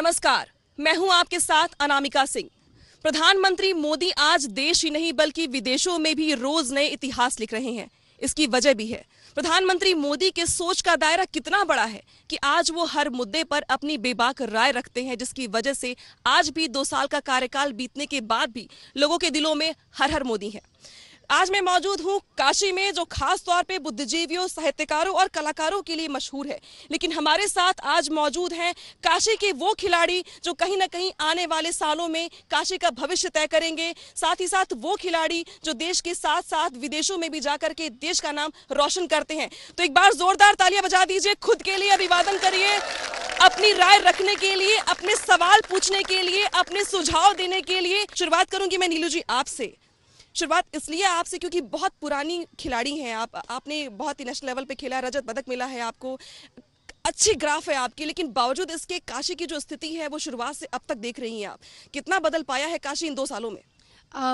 नमस्कार मैं हूं आपके साथ अनामिका सिंह प्रधानमंत्री मोदी आज देश ही नहीं बल्कि विदेशों में भी रोज नए इतिहास लिख रहे हैं इसकी वजह भी है प्रधानमंत्री मोदी के सोच का दायरा कितना बड़ा है कि आज वो हर मुद्दे पर अपनी बेबाक राय रखते हैं जिसकी वजह से आज भी दो साल का कार्यकाल बीतने के बाद भी लोगों के दिलों में हर हर मोदी है आज मैं मौजूद हूँ काशी में जो खास तौर पे बुद्धिजीवियों साहित्यकारों और कलाकारों के लिए मशहूर है लेकिन हमारे साथ आज मौजूद हैं काशी के वो खिलाड़ी जो कहीं ना कहीं आने वाले सालों में काशी का भविष्य तय करेंगे साथ ही साथ वो खिलाड़ी जो देश के साथ साथ विदेशों में भी जाकर के देश का नाम रोशन करते हैं तो एक बार जोरदार तालियां बजा दीजिए खुद के लिए अभिवादन करिए अपनी राय रखने के लिए अपने सवाल पूछने के लिए अपने सुझाव देने के लिए शुरुआत करूंगी मैं नीलू जी आपसे शुरुआत इसलिए आपसे क्योंकि बहुत पुरानी खिलाड़ी हैं आप आपने बहुत ही नेशनल लेवल पे खेला रजत पदक मिला है आपको अच्छी ग्राफ है आपकी लेकिन बावजूद इसके काशी की जो स्थिति है वो शुरुआत से अब तक देख रही हैं आप कितना बदल पाया है काशी इन दो सालों में आ...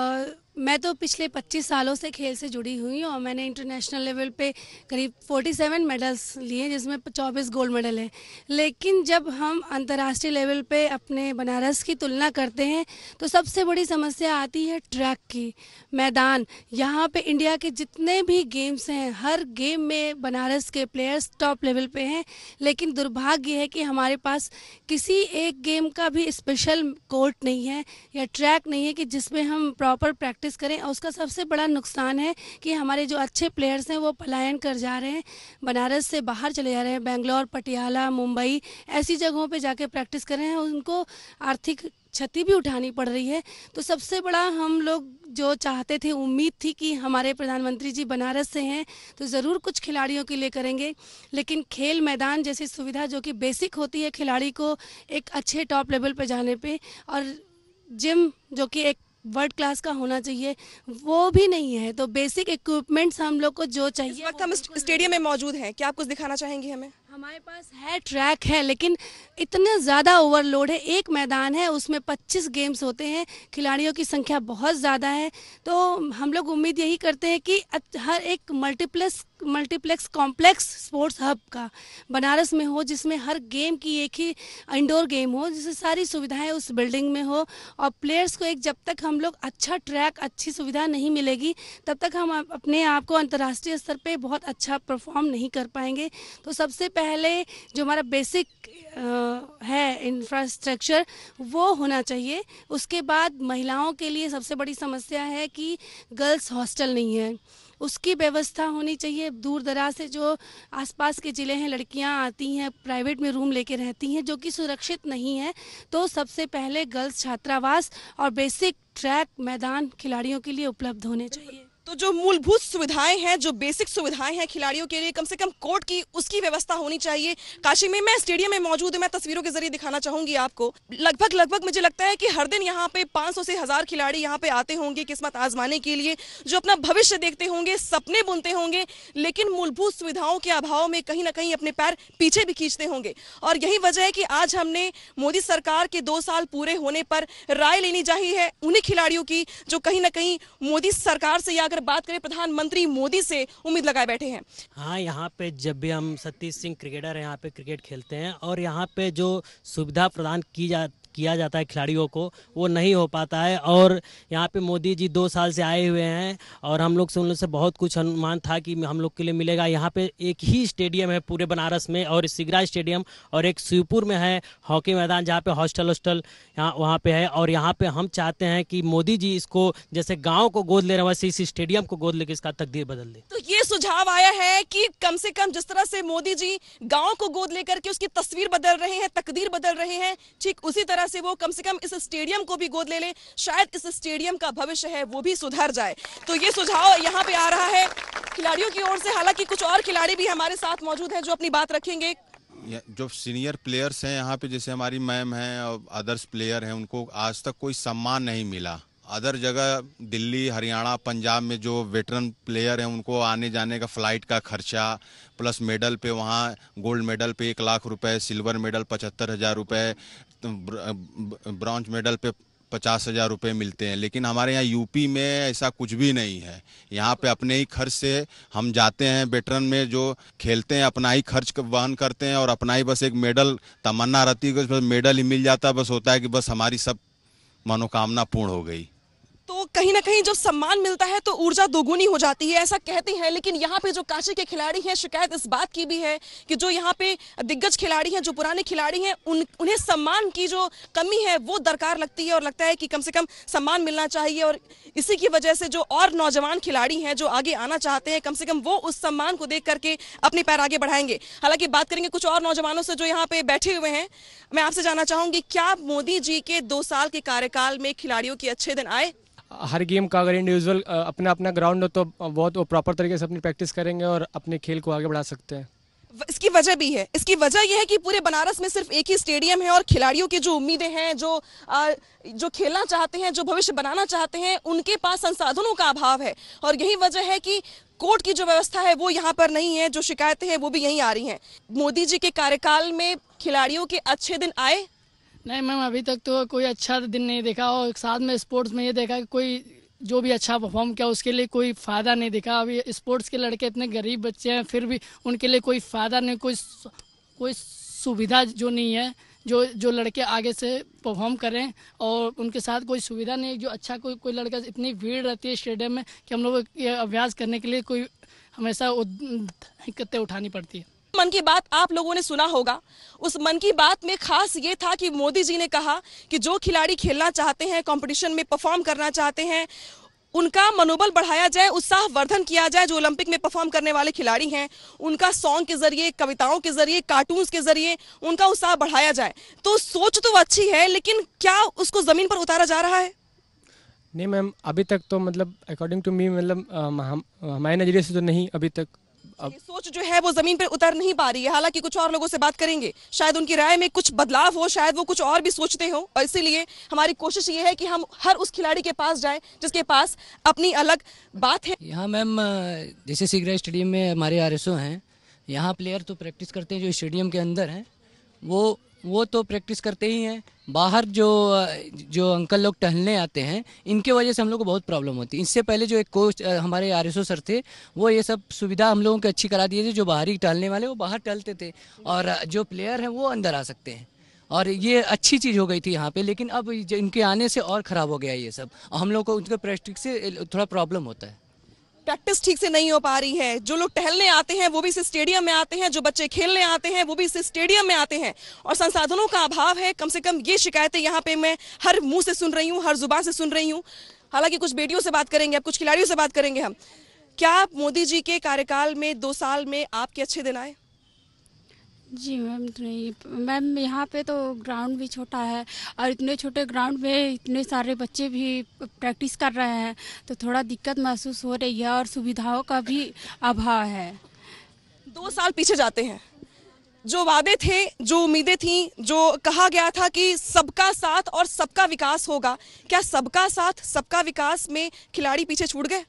मैं तो पिछले 25 सालों से खेल से जुड़ी हुई और मैंने इंटरनेशनल लेवल पे करीब 47 मेडल्स लिए जिसमें 24 गोल्ड मेडल हैं लेकिन जब हम अंतर्राष्ट्रीय लेवल पे अपने बनारस की तुलना करते हैं तो सबसे बड़ी समस्या आती है ट्रैक की मैदान यहाँ पे इंडिया के जितने भी गेम्स हैं हर गेम में बनारस के प्लेयर्स टॉप लेवल पर हैं लेकिन दुर्भाग्य है कि हमारे पास किसी एक गेम का भी स्पेशल कोर्ट नहीं है या ट्रैक नहीं है कि जिसमें हम प्रॉपर प्रैक्टिस प्रैक्टिस करें और उसका सबसे बड़ा नुकसान है कि हमारे जो अच्छे प्लेयर्स हैं वो पलायन कर जा रहे हैं बनारस से बाहर चले जा रहे हैं बेंगलोर पटियाला मुंबई ऐसी जगहों पर जाके प्रैक्टिस कर रहे हैं उनको आर्थिक क्षति भी उठानी पड़ रही है तो सबसे बड़ा हम लोग जो चाहते थे उम्मीद थी कि हमारे प्रधानमंत्री जी बनारस से हैं तो ज़रूर कुछ खिलाड़ियों के लिए करेंगे लेकिन खेल मैदान जैसी सुविधा जो कि बेसिक होती है खिलाड़ी को एक अच्छे टॉप लेवल पर जाने पे और जिम जो कि एक वर्ल्ड क्लास का होना चाहिए वो भी नहीं है तो बेसिक इक्विपमेंट्स हम लोग को जो चाहिए इस वक्त हम स्टेडियम में मौजूद हैं क्या आप कुछ दिखाना चाहेंगे हमें हमारे पास है ट्रैक है लेकिन इतने ज़्यादा ओवरलोड है एक मैदान है उसमें 25 गेम्स होते हैं खिलाड़ियों की संख्या बहुत ज़्यादा है तो हम लोग उम्मीद यही करते हैं कि हर एक multiplex multiplex complex sports hub का बनारस में हो जिसमें हर गेम की एक ही इंडोर गेम हो जिससे सारी सुविधाएं उस बिल्डिंग में हो और प्लेयर्स को एक जब तक हम लोग अच्छा ट्रैक अच्छी सुविधा नहीं मिलेगी तब तक हम अपने आप को अंतर्राष्ट्रीय स्तर पर बहुत अच्छा परफॉर्म नहीं कर पाएंगे तो सबसे पहले पहले जो हमारा बेसिक है इंफ्रास्ट्रक्चर वो होना चाहिए उसके बाद महिलाओं के लिए सबसे बड़ी समस्या है कि गर्ल्स हॉस्टल नहीं है उसकी व्यवस्था होनी चाहिए दूर दराज से जो आसपास के ज़िले हैं लड़कियां आती हैं प्राइवेट में रूम लेके रहती हैं जो कि सुरक्षित नहीं है तो सबसे पहले गर्ल्स छात्रावास और बेसिक ट्रैक मैदान खिलाड़ियों के लिए उपलब्ध होने चाहिए तो जो मूलभूत सुविधाएं हैं जो बेसिक सुविधाएं हैं खिलाड़ियों के लिए कम से कम कोर्ट की उसकी व्यवस्था होनी चाहिए काशी में मैं स्टेडियम में मौजूद हूं मैं तस्वीरों के जरिए दिखाना चाहूंगी आपको लगभग लगभग मुझे लगता है कि हर दिन यहाँ पे 500 से हजार खिलाड़ी यहाँ पे आते होंगे किस्मत आजमाने के लिए जो अपना भविष्य देखते होंगे सपने बुनते होंगे लेकिन मूलभूत सुविधाओं के अभाव में कहीं ना कहीं अपने पैर पीछे भी खींचते होंगे और यही वजह है कि आज हमने मोदी सरकार के दो साल पूरे होने पर राय लेनी चाहिए है उन्हीं खिलाड़ियों की जो कहीं ना कहीं मोदी सरकार से या अगर बात करें प्रधानमंत्री मोदी से उम्मीद लगाए बैठे हैं हाँ यहाँ पे जब भी हम सतीश सिंह क्रिकेटर यहाँ पे क्रिकेट खेलते हैं और यहाँ पे जो सुविधा प्रदान की जा किया जाता है खिलाड़ियों को वो नहीं हो पाता है और यहाँ पे मोदी जी दो साल से आए हुए हैं और हम लोग से उन लोग से बहुत कुछ अनुमान था कि हम लोग के लिए मिलेगा यहाँ पे एक ही स्टेडियम है पूरे बनारस में और सिगरा स्टेडियम और एक शिवपुर में है हॉकी मैदान जहाँ पे हॉस्टल हॉस्टल यहाँ वहाँ पे है और यहाँ पे हम चाहते हैं कि मोदी जी इसको जैसे गाँव को गोद ले रहे हैं वैसे इस स्टेडियम को गोद लेकर इसका तकदीर बदल दे तो ये सुझाव आया है कि कम से कम जिस तरह से मोदी जी गांव को गोद लेकर के उसकी तस्वीर बदल रहे हैं तकदीर बदल रहे हैं ठीक उसी तरह से वो कम से कम इस स्टेडियम को भी गोद ले ले शायद इस स्टेडियम का भविष्य है वो भी सुधर जाए तो ये सुझाव यहाँ पे आ रहा है खिलाड़ियों की ओर से हालांकि कुछ और खिलाड़ी भी हमारे साथ मौजूद है जो अपनी बात रखेंगे जो सीनियर प्लेयर्स हैं यहाँ पे जैसे हमारी मैम हैं और अदर्स प्लेयर हैं उनको आज तक कोई सम्मान नहीं मिला अदर जगह दिल्ली हरियाणा पंजाब में जो वेटरन प्लेयर हैं उनको आने जाने का फ़्लाइट का खर्चा प्लस मेडल पे वहाँ गोल्ड मेडल पे एक लाख रुपए सिल्वर मेडल पचहत्तर हज़ार रुपये ब्रॉन्ज मेडल पे पचास हज़ार रुपये मिलते हैं लेकिन हमारे यहाँ यूपी में ऐसा कुछ भी नहीं है यहाँ पे अपने ही खर्च से हम जाते हैं वेटरन में जो खेलते हैं अपना ही खर्च वहन करते हैं और अपना ही बस एक मेडल तमन्ना रहती है बस मेडल ही मिल जाता है बस होता है कि बस हमारी सब मनोकामना पूर्ण हो गई तो कहीं ना कहीं जो सम्मान मिलता है तो ऊर्जा दोगुनी हो जाती है ऐसा कहते हैं लेकिन यहाँ पे जो काशी के खिलाड़ी हैं शिकायत इस बात की भी है कि जो यहाँ पे दिग्गज खिलाड़ी हैं जो पुराने खिलाड़ी हैं उन उन्हें सम्मान की जो कमी है वो दरकार लगती है और लगता है कि कम से कम सम्मान मिलना चाहिए और इसी की वजह से जो और नौजवान खिलाड़ी हैं जो आगे आना चाहते हैं कम से कम वो उस सम्मान को देख करके अपने पैर आगे बढ़ाएंगे हालांकि बात करेंगे कुछ और नौजवानों से जो यहाँ पे बैठे हुए हैं मैं आपसे जानना चाहूंगी क्या मोदी जी के दो साल के कार्यकाल में खिलाड़ियों के अच्छे दिन आए हर गेम का अगर इंडिविजुअल अपना अपना ग्राउंड हो तो बहुत वो प्रॉपर तरीके से अपनी प्रैक्टिस करेंगे और अपने खेल को आगे बढ़ा सकते हैं इसकी वजह भी है इसकी वजह यह है कि पूरे बनारस में सिर्फ एक ही स्टेडियम है और खिलाड़ियों की जो उम्मीदें हैं जो आ, जो खेलना चाहते हैं जो भविष्य बनाना चाहते हैं उनके पास संसाधनों का अभाव है और यही वजह है कि कोर्ट की जो व्यवस्था है वो यहाँ पर नहीं है जो शिकायतें हैं वो भी यहीं आ रही हैं मोदी जी के कार्यकाल में खिलाड़ियों के अच्छे दिन आए नहीं मैम अभी तक तो कोई अच्छा दिन नहीं देखा और साथ में स्पोर्ट्स में ये देखा कि कोई जो भी अच्छा परफॉर्म किया उसके लिए कोई फ़ायदा नहीं दिखा अभी स्पोर्ट्स के लड़के इतने गरीब बच्चे हैं फिर भी उनके लिए कोई फ़ायदा नहीं कोई कोई सुविधा जो नहीं है जो जो लड़के आगे से परफॉर्म करें और उनके साथ कोई सुविधा नहीं जो अच्छा कोई कोई लड़का इतनी भीड़ रहती है स्टेडियम में कि हम लोग अभ्यास करने के लिए कोई हमेशा दिक्कतें उठानी पड़ती है मन की बात आप लोगों ने सुना होगा उस मन की बात में खास ये था कि मोदी जी ने कहा कि जो खिलाड़ी खेलना चाहते हैं कंपटीशन में परफॉर्म करना चाहते हैं उनका मनोबल बढ़ाया जाए उत्साह वर्धन किया जाए जो ओलंपिक में परफॉर्म करने वाले खिलाड़ी हैं उनका सॉन्ग के जरिए कविताओं के जरिए कार्टून्स के जरिए उनका उत्साह बढ़ाया जाए तो सोच तो अच्छी है लेकिन क्या उसको ज़मीन पर उतारा जा रहा है नहीं मैम अभी तक तो मतलब अकॉर्डिंग टू मी मतलब हमारे नज़रिए से तो नहीं अभी तक अब सोच जो है वो जमीन पर उतर नहीं पा रही है हालांकि कुछ और लोगों से बात करेंगे शायद उनकी राय में कुछ बदलाव हो शायद वो कुछ और भी सोचते हो और इसीलिए हमारी कोशिश ये है कि हम हर उस खिलाड़ी के पास जाए जिसके पास अपनी अलग बात है यहाँ मैम जैसे सीग्रा स्टेडियम में हमारे आर हैं यहाँ प्लेयर तो प्रैक्टिस करते हैं जो स्टेडियम के अंदर हैं वो वो तो प्रैक्टिस करते ही हैं बाहर जो जो अंकल लोग टहलने आते हैं इनके वजह से हम लोग को बहुत प्रॉब्लम होती है इससे पहले जो एक कोच हमारे आर सर थे वो ये सब सुविधा हम लोगों की अच्छी करा दिए थे जो बाहरी टहलने वाले वो बाहर टहलते थे और जो प्लेयर हैं वो अंदर आ सकते हैं और ये अच्छी चीज़ हो गई थी यहाँ पे लेकिन अब इनके आने से और ख़राब हो गया ये सब हम लोग को उनके प्रैक्टिस से थोड़ा प्रॉब्लम होता है प्रैक्टिस ठीक से नहीं हो पा रही है जो लोग टहलने आते हैं वो भी इस स्टेडियम में आते हैं जो बच्चे खेलने आते हैं वो भी इस स्टेडियम में आते हैं और संसाधनों का अभाव है कम से कम ये शिकायतें यहाँ पे मैं हर मुंह से सुन रही हूँ हर जुबान से सुन रही हूँ हालांकि कुछ बेटियों से बात करेंगे अब कुछ खिलाड़ियों से बात करेंगे हम क्या मोदी जी के कार्यकाल में दो साल में आपके अच्छे दिन आए जी मैम नहीं मैम यहाँ पे तो ग्राउंड भी छोटा है और इतने छोटे ग्राउंड में इतने सारे बच्चे भी प्रैक्टिस कर रहे हैं तो थोड़ा दिक्कत महसूस हो रही है और सुविधाओं का भी अभाव है दो साल पीछे जाते हैं जो वादे थे जो उम्मीदें थीं जो कहा गया था कि सबका साथ और सबका विकास होगा क्या सबका साथ सबका विकास में खिलाड़ी पीछे छूट गए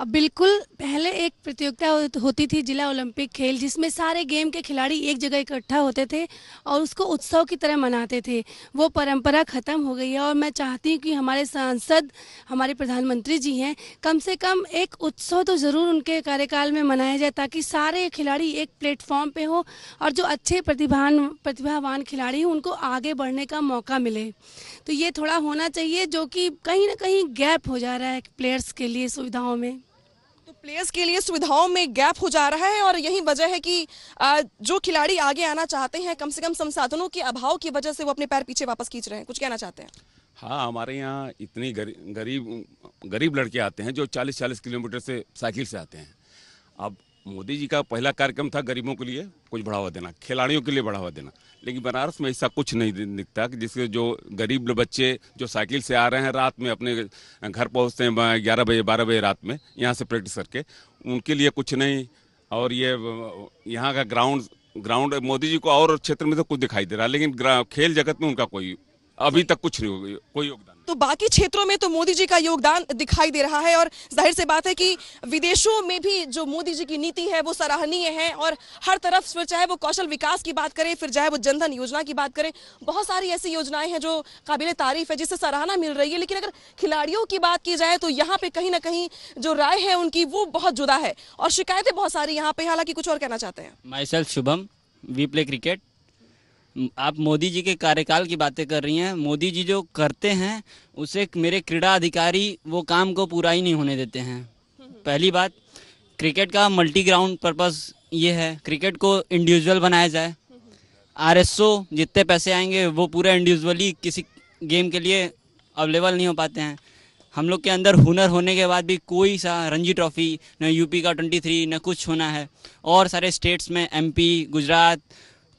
अब बिल्कुल पहले एक प्रतियोगिता होती थी जिला ओलंपिक खेल जिसमें सारे गेम के खिलाड़ी एक जगह इकट्ठा होते थे और उसको उत्सव की तरह मनाते थे वो परंपरा ख़त्म हो गई है और मैं चाहती हूँ कि हमारे सांसद हमारे प्रधानमंत्री जी हैं कम से कम एक उत्सव तो ज़रूर उनके कार्यकाल में मनाया जाए ताकि सारे खिलाड़ी एक प्लेटफॉर्म पर हो और जो अच्छे प्रतिभान प्रतिभावान खिलाड़ी हैं उनको आगे बढ़ने का मौका मिले तो ये थोड़ा होना चाहिए जो कि कहीं ना कहीं गैप हो जा रहा है प्लेयर्स के लिए सुविधाओं में प्लेयर्स के लिए सुविधाओं में गैप हो जा रहा है और यही वजह है कि जो खिलाड़ी आगे आना चाहते हैं कम से कम संसाधनों के अभाव की वजह से वो अपने पैर पीछे वापस खींच रहे हैं कुछ कहना चाहते हैं हाँ हमारे यहाँ इतनी गरी, गरीब गरीब लड़के आते हैं जो 40-40 किलोमीटर से साइकिल से आते हैं अब मोदी जी का पहला कार्यक्रम था गरीबों के लिए कुछ बढ़ावा देना खिलाड़ियों के लिए बढ़ावा देना लेकिन बनारस में ऐसा कुछ नहीं दिखता कि जिसके जो गरीब बच्चे जो साइकिल से आ रहे हैं रात में अपने घर पहुंचते हैं ग्यारह बजे बारह बजे रात में यहाँ से प्रैक्टिस करके उनके लिए कुछ नहीं और ये यहाँ का ग्राउंड ग्राउंड मोदी जी को और क्षेत्र में तो कुछ दिखाई दे रहा है लेकिन खेल जगत में उनका कोई अभी तक कुछ नहीं कोई योगदान तो बाकी क्षेत्रों में तो मोदी जी का योगदान दिखाई दे रहा है और जाहिर से बात है कि विदेशों में भी जो मोदी जी की नीति है वो सराहनीय है और हर तरफ फिर चाहे वो कौशल विकास की बात करें फिर चाहे वो जनधन योजना की बात करें बहुत सारी ऐसी योजनाएं हैं जो काबिल तारीफ है जिससे सराहना मिल रही है लेकिन अगर खिलाड़ियों की बात की जाए तो यहाँ पे कहीं ना कहीं जो राय है उनकी वो बहुत जुदा है और शिकायतें बहुत सारी यहाँ पे हालांकि कुछ और कहना चाहते हैं myself Shubham we play cricket आप मोदी जी के कार्यकाल की बातें कर रही हैं मोदी जी जो करते हैं उसे मेरे क्रीड़ा अधिकारी वो काम को पूरा ही नहीं होने देते हैं पहली बात क्रिकेट का मल्टी ग्राउंड पर्पस ये है क्रिकेट को इंडिविजुअल बनाया जाए आरएसओ जितने पैसे आएंगे वो पूरा इंडिविजुअली किसी गेम के लिए अवेलेबल नहीं हो पाते हैं हम लोग के अंदर हुनर होने के बाद भी कोई सा रणजी ट्रॉफी न यूपी का 23 न कुछ होना है और सारे स्टेट्स में एमपी गुजरात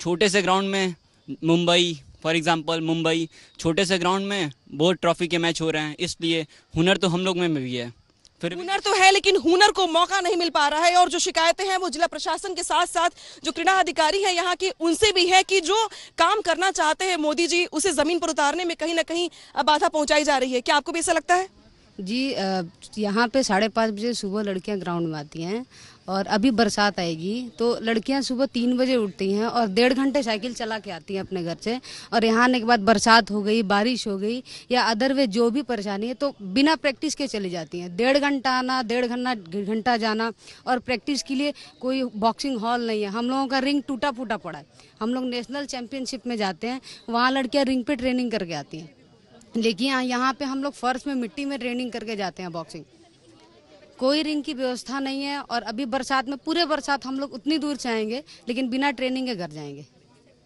छोटे से ग्राउंड में मुंबई फॉर एग्ज़ाम्पल मुंबई छोटे से ग्राउंड में बहुत ट्रॉफी के मैच हो रहे हैं इसलिए हुनर तो हम लोग में भी है फिर हुनर तो है लेकिन हुनर को मौका नहीं मिल पा रहा है और जो शिकायतें हैं वो जिला प्रशासन के साथ साथ जो क्रीड़ा अधिकारी हैं यहाँ के उनसे भी है कि जो काम करना चाहते हैं मोदी जी उसे जमीन पर उतारने में कहीं ना कहीं बाधा पहुंचाई जा रही है क्या आपको भी ऐसा लगता है जी यहाँ पे साढ़े पाँच बजे सुबह लड़कियाँ ग्राउंड में आती हैं और अभी बरसात आएगी तो लड़कियां सुबह तीन बजे उठती हैं और डेढ़ घंटे साइकिल चला के आती हैं अपने घर से और यहाँ आने के बाद बरसात हो गई बारिश हो गई या अदरवे जो भी परेशानी है तो बिना प्रैक्टिस के चली जाती हैं डेढ़ घंटा आना डेढ़ घंटा घंटा जाना और प्रैक्टिस के लिए कोई बॉक्सिंग हॉल नहीं है हम लोगों का रिंग टूटा फूटा पड़ा है हम लोग नेशनल चैम्पियनशिप में जाते हैं वहाँ लड़कियाँ रिंग पे ट्रेनिंग करके आती हैं लेकिन यहाँ पर हम लोग फर्श में मिट्टी में ट्रेनिंग करके जाते हैं बॉक्सिंग कोई रिंग की व्यवस्था नहीं है और अभी बरसात में पूरे बरसात हम लोग उतनी दूर से आएंगे लेकिन बिना ट्रेनिंग के घर जाएंगे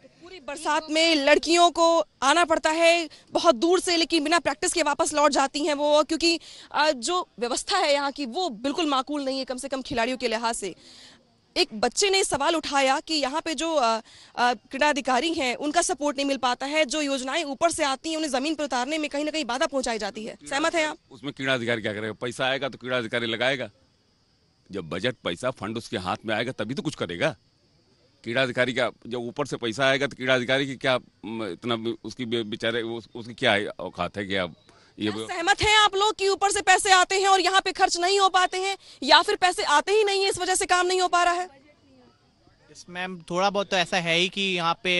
पूरी बरसात में लड़कियों को आना पड़ता है बहुत दूर से लेकिन बिना प्रैक्टिस के वापस लौट जाती हैं वो क्योंकि जो व्यवस्था है यहाँ की वो बिल्कुल माकूल नहीं है कम से कम खिलाड़ियों के लिहाज से एक बच्चे ने सवाल उठाया कि यहाँ पे जो क्रीडाधिकारी हैं उनका सपोर्ट नहीं मिल पाता है जो योजनाएं ऊपर से आती हैं उन्हें जमीन पर उतारने में कहीं ना कहीं बाधा पहुंचाई जाती है सहमत है आप उसमें क्रीडा अधिकारी क्या करेगा पैसा आएगा तो क्रीड़ा अधिकारी लगाएगा जब बजट पैसा फंड उसके हाथ में आएगा तभी तो कुछ करेगा अधिकारी का जब ऊपर से पैसा आएगा तो अधिकारी की क्या इतना उसकी बेचारे उसकी क्या औकात है क्या सहमत हैं आप लोग कि ऊपर से पैसे आते हैं और यहाँ पे खर्च नहीं हो पाते हैं या फिर पैसे आते ही नहीं है इस वजह से काम नहीं हो पा रहा है मैम थोड़ा बहुत तो ऐसा है ही कि यहाँ पे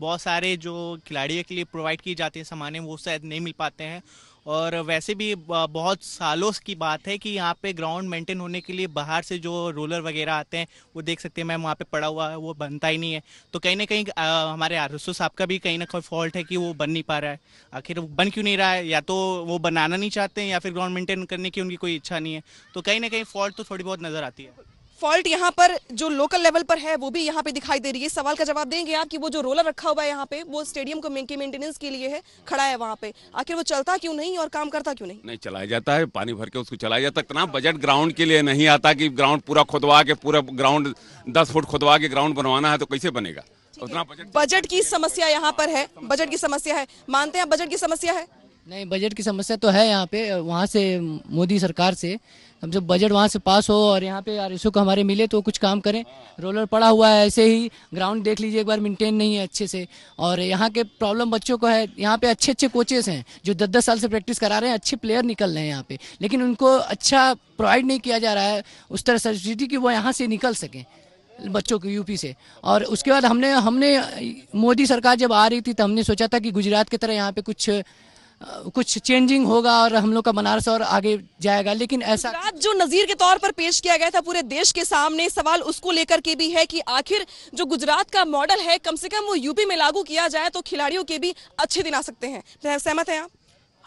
बहुत सारे जो खिलाड़ियों के लिए प्रोवाइड की जाती है सामानें वो शायद नहीं मिल पाते हैं और वैसे भी बहुत सालों की बात है कि यहाँ पे ग्राउंड मेंटेन होने के लिए बाहर से जो रोलर वगैरह आते हैं वो देख सकते हैं मैम वहाँ पे पड़ा हुआ है वो बनता ही नहीं है तो कहीं ना कहीं हमारे आर साहब का भी कहीं ना कहीं फॉल्ट है कि वो बन नहीं पा रहा है आखिर बन क्यों नहीं रहा है या तो वो बनाना नहीं चाहते हैं या फिर ग्राउंड मेंटेन करने की उनकी कोई इच्छा नहीं है तो कहीं ना कहीं फॉल्ट तो थोड़ी बहुत नज़र आती है फॉल्ट यहाँ पर जो लोकल लेवल पर है वो भी यहाँ पे दिखाई दे रही है सवाल का जवाब देंगे आप कि वो जो रोलर रखा हुआ है यहाँ पे वो स्टेडियम को मेंटेनेंस के लिए है खड़ा है वहाँ पे आखिर वो चलता क्यों नहीं और काम करता क्यों नहीं नहीं चलाया जाता है पानी भर के उसको चलाया जाता इतना बजट ग्राउंड के लिए नहीं आता की ग्राउंड पूरा खुदवा के पूरा ग्राउंड दस फुट खुदवा के ग्राउंड बनवाना है तो कैसे बनेगा उतना बजट बजट की समस्या यहाँ पर है बजट की समस्या है मानते हैं आप बजट की समस्या है नहीं बजट की समस्या तो है यहाँ पे वहाँ से मोदी सरकार से हम जब बजट वहाँ से पास हो और यहाँ पे आर को हमारे मिले तो कुछ काम करें रोलर पड़ा हुआ है ऐसे ही ग्राउंड देख लीजिए एक बार मेंटेन नहीं है अच्छे से और यहाँ के प्रॉब्लम बच्चों को है यहाँ पे अच्छे अच्छे कोचेस हैं जो दस दस साल से प्रैक्टिस करा रहे हैं अच्छे प्लेयर निकल रहे हैं यहाँ पे लेकिन उनको अच्छा प्रोवाइड नहीं किया जा रहा है उस तरह सब्सिडी कि वो यहाँ से निकल सकें बच्चों को यूपी से और उसके बाद हमने हमने मोदी सरकार जब आ रही थी तो हमने सोचा था कि गुजरात की तरह यहाँ पे कुछ कुछ चेंजिंग होगा और हम लोग का बनारस और आगे जाएगा लेकिन ऐसा आज जो नज़ीर के तौर पर पेश किया गया था पूरे देश के सामने सवाल उसको लेकर के भी है कि आखिर जो गुजरात का मॉडल है कम से कम वो यूपी में लागू किया जाए तो खिलाड़ियों के भी अच्छे दिन आ सकते हैं सहमत है आप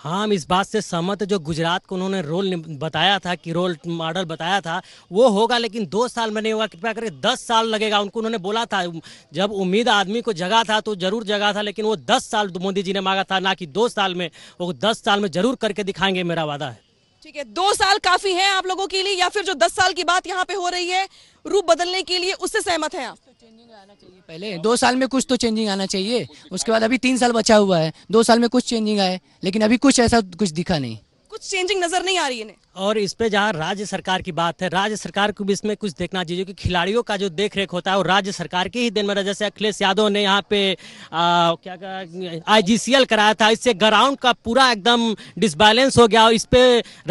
हाँ हम इस बात से सहमत जो गुजरात को उन्होंने रोल बताया था कि रोल मॉडल बताया था वो होगा लेकिन दो साल में नहीं होगा कृपया करके दस साल लगेगा उनको उन्होंने बोला था जब उम्मीद आदमी को जगा था तो जरूर जगा था लेकिन वो दस साल मोदी जी ने मांगा था ना कि दो साल में वो दस साल में जरूर करके दिखाएंगे मेरा वादा है ठीक है दो साल काफी है आप लोगों के लिए या फिर जो दस साल की बात यहाँ पे हो रही है रूप बदलने के लिए उससे सहमत है आप चेंजिंग तो आना चाहिए पहले दो साल में कुछ तो चेंजिंग आना चाहिए उसके बाद अभी तीन साल बचा हुआ है दो साल में कुछ चेंजिंग आए लेकिन अभी कुछ ऐसा कुछ दिखा नहीं कुछ चेंजिंग नजर नहीं आ रही है और इस पे जहाँ राज्य सरकार की बात है राज्य सरकार को भी इसमें कुछ देखना चाहिए क्योंकि खिलाड़ियों का जो देख रेख होता है वो राज्य सरकार की ही दिन में जैसे अखिलेश यादव ने यहाँ पे आ, क्या आईजीसीएल कराया था इससे ग्राउंड का पूरा एकदम डिसबैलेंस हो गया और इस पे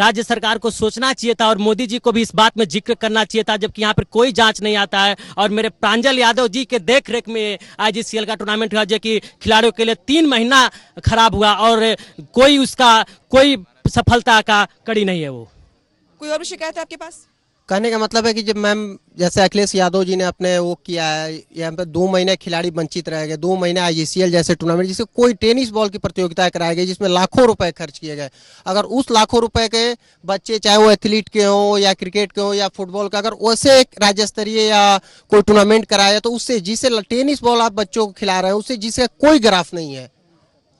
राज्य सरकार को सोचना चाहिए था और मोदी जी को भी इस बात में जिक्र करना चाहिए था जबकि यहाँ पर कोई जाँच नहीं आता है और मेरे प्रांजल यादव जी के देख रेख में आई का टूर्नामेंट हुआ जो कि खिलाड़ियों के लिए तीन महीना खराब हुआ और कोई उसका कोई सफलता का कड़ी नहीं है वो कोई और भी शिकायत है आपके पास कहने का मतलब है कि जब मैम जैसे अखिलेश यादव जी ने अपने वो किया है यहाँ पे दो महीने खिलाड़ी वंचित रह गए दो महीने आई जैसे टूर्नामेंट जिसे कोई टेनिस बॉल की प्रतियोगिता कराई गई जिसमें लाखों रुपए खर्च किए गए अगर उस लाखों रुपए के बच्चे चाहे वो एथलीट के हों या क्रिकेट के हों या फुटबॉल का अगर वैसे एक राज्य स्तरीय या कोई टूर्नामेंट कराया तो उससे जिसे टेनिस बॉल आप बच्चों को खिला रहे हैं उससे जिसका कोई ग्राफ नहीं है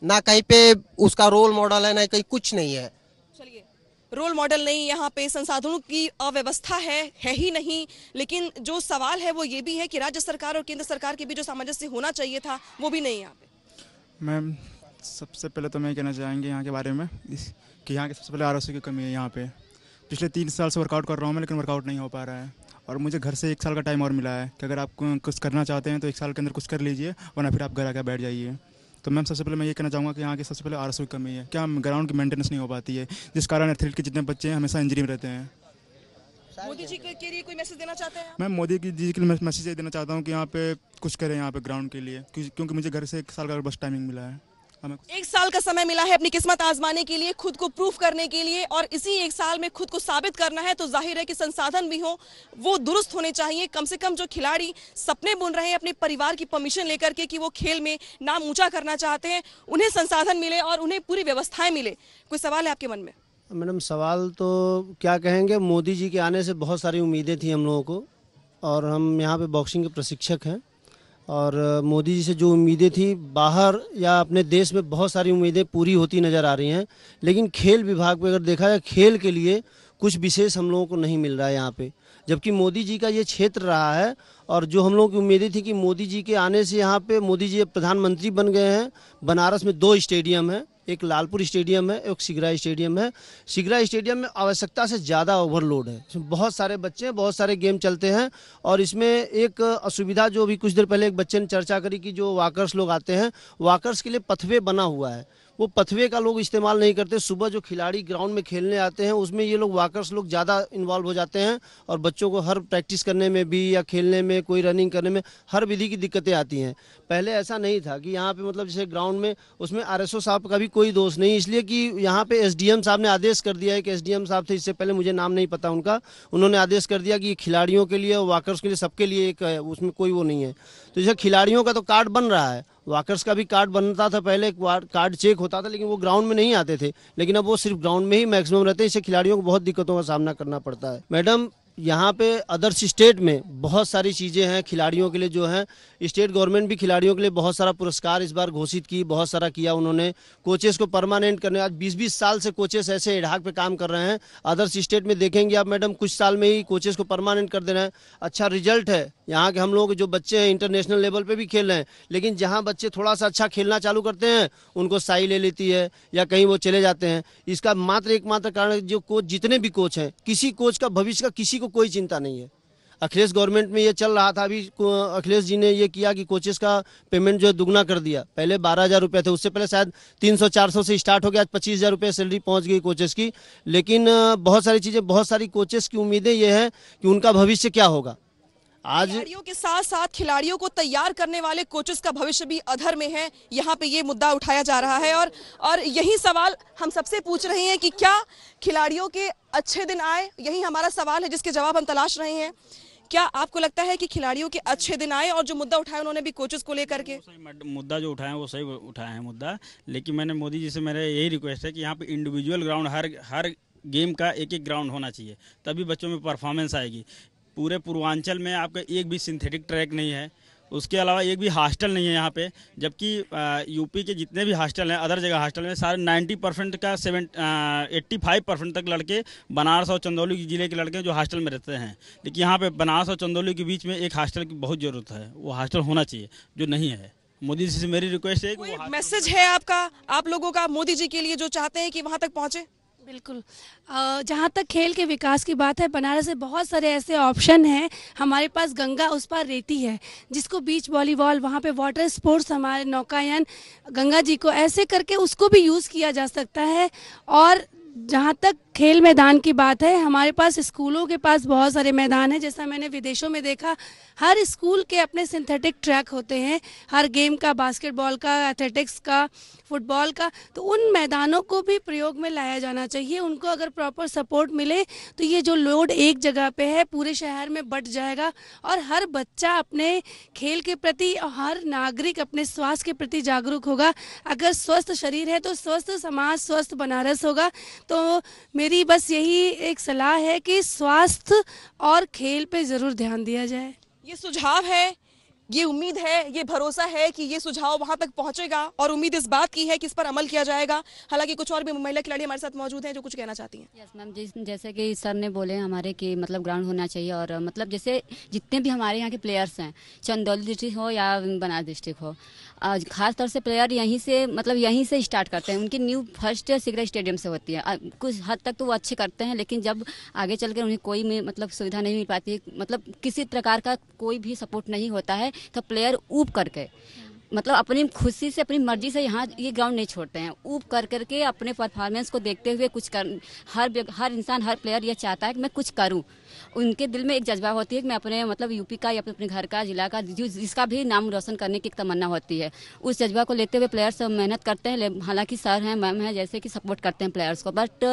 ना कहीं पे उसका रोल मॉडल है ना कहीं कुछ नहीं है चलिए रोल मॉडल नहीं यहाँ पे संसाधनों की अव्यवस्था है है ही नहीं लेकिन जो सवाल है वो ये भी है कि राज्य सरकार और केंद्र सरकार के बीच जो सामंजस्य होना चाहिए था वो भी नहीं यहाँ पे मैम सबसे पहले तो मैं कहना चाहेंगे यहाँ के बारे में कि यहाँ के सबसे पहले आर की कमी है यहाँ पे पिछले तीन साल से वर्कआउट कर रहा हूँ मैं लेकिन वर्कआउट नहीं हो पा रहा है और मुझे घर से एक साल का टाइम और मिला है कि अगर आप कुछ करना चाहते हैं तो एक साल के अंदर कुछ कर लीजिए वरना फिर आप घर आकर बैठ जाइए तो मैम सबसे पहले मैं ये कहना चाहूँगा कि यहाँ की सबसे पहले आर की कमी है क्या ग्राउंड की मेंटेनेंस नहीं हो पाती है जिस कारण एथलीट के जितने बच्चे हैं हमेशा इंजरी में रहते हैं मोदी जी के लिए कोई मैसेज देना चाहते हैं मैं मोदी की जी के लिए मैसेज ये देना चाहता हूँ कि यहाँ पे कुछ करें यहाँ पे ग्राउंड के लिए क्योंकि मुझे घर से एक साल का बस टाइमिंग मिला है हमें एक साल का समय मिला है अपनी किस्मत आजमाने के लिए खुद को प्रूफ करने के लिए और इसी एक साल में खुद को साबित करना है तो जाहिर है कि संसाधन भी हो वो दुरुस्त होने चाहिए कम से कम जो खिलाड़ी सपने बुन रहे हैं अपने परिवार की परमिशन लेकर के कि वो खेल में नाम ऊंचा करना चाहते हैं उन्हें संसाधन मिले और उन्हें पूरी व्यवस्थाएं मिले कोई सवाल है आपके मन में मैडम सवाल तो क्या कहेंगे मोदी जी के आने से बहुत सारी उम्मीदें थी हम लोगों को और हम यहाँ पे बॉक्सिंग के प्रशिक्षक हैं और मोदी जी से जो उम्मीदें थी बाहर या अपने देश में बहुत सारी उम्मीदें पूरी होती नज़र आ रही हैं लेकिन खेल विभाग पे अगर देखा जाए खेल के लिए कुछ विशेष हम लोगों को नहीं मिल रहा है यहाँ पे जबकि मोदी जी का ये क्षेत्र रहा है और जो हम लोगों की उम्मीदें थी कि मोदी जी के आने से यहाँ पे मोदी जी प्रधानमंत्री बन गए हैं बनारस में दो स्टेडियम हैं एक लालपुर स्टेडियम है एक सिगरा स्टेडियम है सिगरा स्टेडियम में आवश्यकता से ज़्यादा ओवरलोड है बहुत सारे बच्चे हैं बहुत सारे गेम चलते हैं और इसमें एक असुविधा जो भी कुछ देर पहले एक बच्चे ने चर्चा करी कि जो वाकर्स लोग आते हैं वाकर्स के लिए पथवे बना हुआ है वो पथवे का लोग इस्तेमाल नहीं करते सुबह जो खिलाड़ी ग्राउंड में खेलने आते हैं उसमें ये लोग वाकर्स लोग ज़्यादा इन्वॉल्व हो जाते हैं और बच्चों को हर प्रैक्टिस करने में भी या खेलने में कोई रनिंग करने में हर विधि की दिक्कतें आती हैं पहले ऐसा नहीं था कि यहाँ पे मतलब जैसे ग्राउंड में उसमें आर साहब का भी कोई दोष नहीं इसलिए कि यहाँ पे एस साहब ने आदेश कर दिया है कि एस साहब थे इससे पहले मुझे नाम नहीं पता उनका उन्होंने आदेश कर दिया कि खिलाड़ियों के लिए वाकर्स के लिए सबके लिए एक उसमें कोई वो नहीं है तो जैसे खिलाड़ियों का तो कार्ड बन रहा है वाकर्स का भी कार्ड बनता था पहले कार्ड चेक होता था लेकिन वो ग्राउंड में नहीं आते थे लेकिन अब वो सिर्फ ग्राउंड में ही मैक्सिमम रहते हैं इससे खिलाड़ियों को बहुत दिक्कतों का सामना करना पड़ता है मैडम यहाँ पे अदर्स स्टेट में बहुत सारी चीज़ें हैं खिलाड़ियों के लिए जो हैं स्टेट गवर्नमेंट भी खिलाड़ियों के लिए बहुत सारा पुरस्कार इस बार घोषित की बहुत सारा किया उन्होंने कोचेस को परमानेंट करने आज बीस बीस साल से कोचेस ऐसे एडहाक पे काम कर रहे हैं अदर्स स्टेट में देखेंगे आप मैडम कुछ साल में ही कोचेस को परमानेंट कर दे रहे हैं अच्छा रिजल्ट है यहाँ के हम लोग जो बच्चे हैं इंटरनेशनल लेवल पे भी खेल रहे हैं लेकिन जहाँ बच्चे थोड़ा सा अच्छा खेलना चालू करते हैं उनको साई ले लेती है या कहीं वो चले जाते हैं इसका मात्र एकमात्र कारण जो कोच जितने भी कोच हैं किसी कोच का भविष्य का किसी को कोई चिंता नहीं है अखिलेश गवर्नमेंट में ये चल रहा था अभी अखिलेश जी ने ये किया कि कोचेस का पेमेंट जो है दुगना कर दिया पहले बारह हज़ार रुपये थे उससे पहले शायद तीन सौ चार सौ से स्टार्ट हो गया आज पच्चीस हज़ार रुपये सैलरी पहुंच गई कोचेस की लेकिन बहुत सारी चीज़ें बहुत सारी कोचेस की उम्मीदें ये हैं कि उनका भविष्य क्या होगा आज खिलाड़ियों के साथ साथ खिलाड़ियों को तैयार करने वाले कोचेस का भविष्य भी अधर में है यहाँ पे ये मुद्दा उठाया जा रहा है और और यही सवाल हम सबसे पूछ रहे हैं कि क्या खिलाड़ियों के अच्छे दिन आए यही हमारा सवाल है जिसके जवाब हम तलाश रहे हैं क्या आपको लगता है कि खिलाड़ियों के अच्छे दिन आए और जो मुद्दा उठाए उन्होंने भी कोचेस को लेकर के मुद्दा जो उठाया वो सही उठाया है मुद्दा लेकिन मैंने मोदी जी से मेरा यही रिक्वेस्ट है कि यहाँ पे इंडिविजुअल ग्राउंड हर हर गेम का एक एक ग्राउंड होना चाहिए तभी बच्चों में परफॉर्मेंस आएगी पूरे पूर्वांचल में आपका एक भी सिंथेटिक ट्रैक नहीं है उसके अलावा एक भी हॉस्टल नहीं है यहाँ पे जबकि यूपी के जितने भी हॉस्टल हैं अदर जगह हॉस्टल में सारे 90 परसेंट का सेवन एट्टी फाइव परसेंट तक लड़के बनारस और चंदौली के ज़िले के लड़के जो हॉस्टल में रहते हैं लेकिन यहाँ पे बनारस और चंदौली के बीच में एक हॉस्टल की बहुत ज़रूरत है वो हॉस्टल होना चाहिए जो नहीं है मोदी जी से मेरी रिक्वेस्ट है मैसेज है आपका आप लोगों का मोदी जी के लिए जो चाहते हैं कि वहाँ तक पहुँचे बिल्कुल जहाँ तक खेल के विकास की बात है बनारस में बहुत सारे ऐसे ऑप्शन हैं हमारे पास गंगा उस पार रेती है जिसको बीच वॉलीबॉल वहाँ पे वाटर स्पोर्ट्स हमारे नौकायन गंगा जी को ऐसे करके उसको भी यूज़ किया जा सकता है और जहाँ तक खेल मैदान की बात है हमारे पास स्कूलों के पास बहुत सारे मैदान हैं जैसा मैंने विदेशों में देखा हर स्कूल के अपने सिंथेटिक ट्रैक होते हैं हर गेम का बास्केटबॉल का एथलेटिक्स का फुटबॉल का तो उन मैदानों को भी प्रयोग में लाया जाना चाहिए उनको अगर प्रॉपर सपोर्ट मिले तो ये जो लोड एक जगह पे है पूरे शहर में बट जाएगा और हर बच्चा अपने खेल के प्रति और हर नागरिक अपने स्वास्थ्य के प्रति जागरूक होगा अगर स्वस्थ शरीर है तो स्वस्थ समाज स्वस्थ बनारस होगा तो मेरी बस यही एक सलाह है कि स्वास्थ्य और खेल पे ज़रूर ध्यान दिया जाए ये सुझाव है ये उम्मीद है ये भरोसा है कि ये सुझाव वहां तक पहुंचेगा और उम्मीद इस बात की है कि इस पर अमल किया जाएगा हालांकि कुछ और भी महिला खिलाड़ी हमारे साथ मौजूद हैं जो कुछ कहना चाहती हैं यस मैम जैसे कि सर ने बोले हमारे कि मतलब ग्राउंड होना चाहिए और मतलब जैसे जितने भी हमारे यहाँ के प्लेयर्स हैं चंदौली डिस्ट्रिक्ट हो या बनारस डिस्ट्रिक्ट हो खास तौर से प्लेयर यहीं से मतलब यहीं से स्टार्ट करते हैं उनकी न्यू फर्स्ट सिगरेट स्टेडियम से होती है कुछ हद तक तो वो अच्छे करते हैं लेकिन जब आगे चल उन्हें कोई मतलब सुविधा नहीं मिल पाती मतलब किसी प्रकार का कोई भी सपोर्ट नहीं होता है तो प्लेयर ऊब करके मतलब अपनी खुशी से अपनी मर्जी से यहाँ ये ग्राउंड नहीं छोड़ते हैं ऊब कर करके अपने परफॉर्मेंस को देखते हुए कुछ कर हर हर इंसान हर प्लेयर ये चाहता है कि मैं कुछ करूँ उनके दिल में एक जज्बा होती है कि मैं अपने मतलब यूपी का या अपने घर का जिला का जिसका भी नाम रोशन करने की एक तमन्ना होती है उस जज्बा को लेते हुए प्लेयर्स मेहनत करते हैं हालांकि सर हैं मैम हैं जैसे कि सपोर्ट करते हैं प्लेयर्स को बट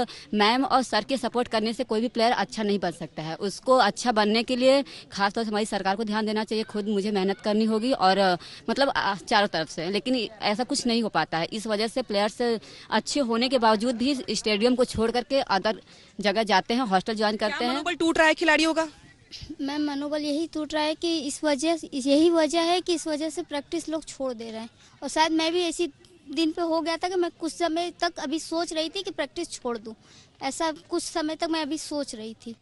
मैम और सर के सपोर्ट करने से कोई भी प्लेयर अच्छा नहीं बन सकता है उसको अच्छा बनने के लिए खासतौर से हमारी सरकार को ध्यान देना चाहिए खुद मुझे मेहनत करनी होगी और मतलब चारों तरफ से लेकिन ऐसा कुछ नहीं हो पाता है इस वजह से प्लेयर्स अच्छे होने के बावजूद भी स्टेडियम को छोड़ करके अदर जगह जाते हैं हॉस्टल ज्वाइन करते हैं टूट रहा है खिलाड़ियों होगा मैम मनोबल यही टूट रहा है कि इस वजह यही वजह है कि इस वजह से प्रैक्टिस लोग छोड़ दे रहे हैं और शायद मैं भी ऐसी दिन पे हो गया था कि मैं कुछ समय तक अभी सोच रही थी कि प्रैक्टिस छोड़ दूँ ऐसा कुछ समय तक मैं अभी सोच रही थी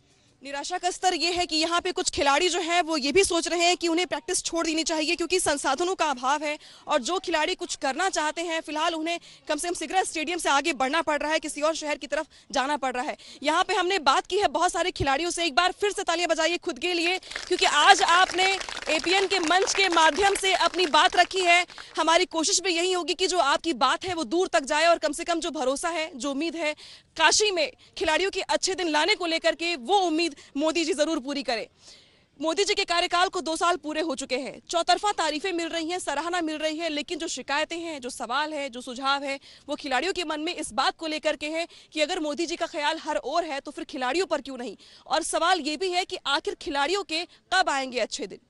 निराशा का स्तर ये है कि यहाँ पे कुछ खिलाड़ी जो हैं वो ये भी सोच रहे हैं कि उन्हें प्रैक्टिस छोड़ देनी चाहिए क्योंकि संसाधनों का अभाव है और जो खिलाड़ी कुछ करना चाहते हैं फिलहाल उन्हें कम से कम सिगरा स्टेडियम से आगे बढ़ना पड़ रहा है किसी और शहर की तरफ जाना पड़ रहा है यहाँ पे हमने बात की है बहुत सारे खिलाड़ियों से एक बार फिर से तालियां बजाइए खुद के लिए क्योंकि आज आपने एपीएन के मंच के माध्यम से अपनी बात रखी है हमारी कोशिश भी यही होगी कि जो आपकी बात है वो दूर तक जाए और कम से कम जो भरोसा है जो उम्मीद है काशी में खिलाड़ियों के अच्छे दिन लाने को लेकर के वो उम्मीद मोदी जी ज़रूर पूरी करें मोदी जी के कार्यकाल को दो साल पूरे हो चुके हैं चौतरफा तारीफें मिल रही हैं सराहना मिल रही है लेकिन जो शिकायतें हैं जो सवाल है जो सुझाव है वो खिलाड़ियों के मन में इस बात को लेकर के हैं कि अगर मोदी जी का ख्याल हर ओर है तो फिर खिलाड़ियों पर क्यों नहीं और सवाल ये भी है कि आखिर खिलाड़ियों के कब आएंगे अच्छे दिन